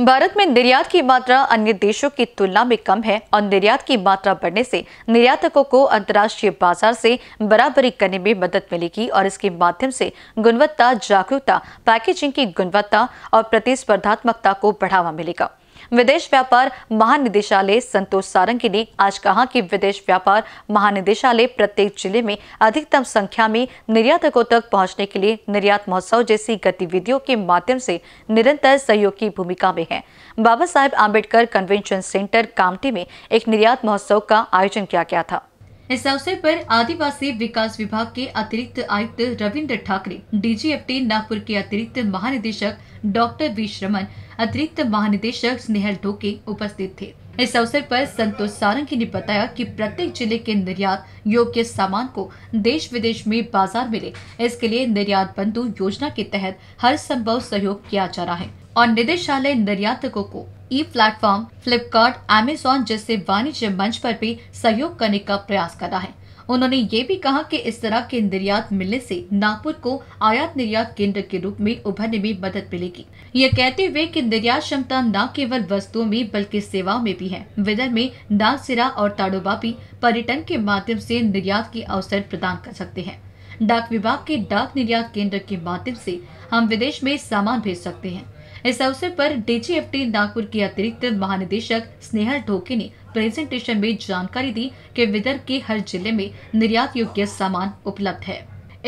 भारत में निर्यात की मात्रा अन्य देशों की तुलना में कम है और निर्यात की मात्रा बढ़ने से निर्यातकों को अंतर्राष्ट्रीय बाजार से बराबरी करने में मदद मिलेगी और इसके माध्यम से गुणवत्ता जागरूकता पैकेजिंग की गुणवत्ता और प्रतिस्पर्धात्मकता को बढ़ावा मिलेगा विदेश व्यापार महानिदेशालय संतोष सारंगी ने आज कहा कि विदेश व्यापार महानिदेशालय प्रत्येक जिले में अधिकतम संख्या में निर्यातकों तक पहुंचने के लिए निर्यात महोत्सव जैसी गतिविधियों के माध्यम से निरंतर सहयोग की भूमिका में है बाबा साहेब आम्बेडकर कन्वेंशन सेंटर कामटी में एक निर्यात महोत्सव का आयोजन किया गया था इस अवसर पर आदिवासी विकास विभाग के अतिरिक्त आयुक्त रविंद्र ठाकरे डीजीएफटी नागपुर के अतिरिक्त महानिदेशक डॉक्टर वी श्रमन अतिरिक्त महानिदेशक स्नेहल ढोके उपस्थित थे इस अवसर पर संतोष सारंगी ने बताया कि प्रत्येक जिले के निर्यात योग्य सामान को देश विदेश में बाजार मिले इसके लिए निर्यात बंधु योजना के तहत हर संभव सहयोग किया जा रहा है और निदेशालय निर्यातकों को ई प्लेटफॉर्म फ्लिपकार्ट एमेजॉन जैसे वाणिज्य मंच पर भी सहयोग करने का प्रयास करा है उन्होंने ये भी कहा कि इस तरह के निर्यात मिलने से नागपुर को आयात निर्यात केंद्र के रूप में उभरने में मदद मिलेगी ये कहते हुए कि निर्यात क्षमता न केवल वस्तुओं में बल्कि सेवाओं में भी है विदर में नागसिरा और ताड़ोबा भी पर्यटन के माध्यम से निर्यात के अवसर प्रदान कर सकते हैं डाक विभाग के डाक निर्यात केंद्र के माध्यम से हम विदेश में सामान भेज सकते हैं इस अवसर पर डीजीएफटी नागपुर की अतिरिक्त महानिदेशक स्नेहल ढोके ने प्रेजेंटेशन में जानकारी दी कि विदर्भ के हर जिले में निर्यात योग्य सामान उपलब्ध है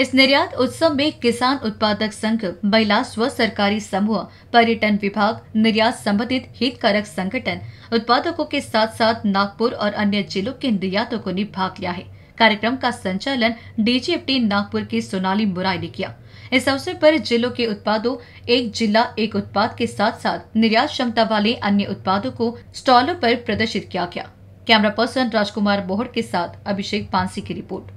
इस निर्यात उत्सव में किसान उत्पादक संघ महिला स्व सरकारी समूह पर्यटन विभाग निर्यात संबंधित हितकारक संगठन उत्पादकों के साथ साथ नागपुर और अन्य जिलों के निर्यातकों ने भाग लिया है कार्यक्रम का संचालन डीजीएफटी नागपुर की सोनाली मुराई ने किया इस अवसर पर जिलों के उत्पादों एक जिला एक उत्पाद के साथ साथ निर्यात क्षमता वाले अन्य उत्पादों को स्टॉलों पर प्रदर्शित किया गया कैमरा पर्सन राजकुमार बोहर के साथ अभिषेक पांसी की रिपोर्ट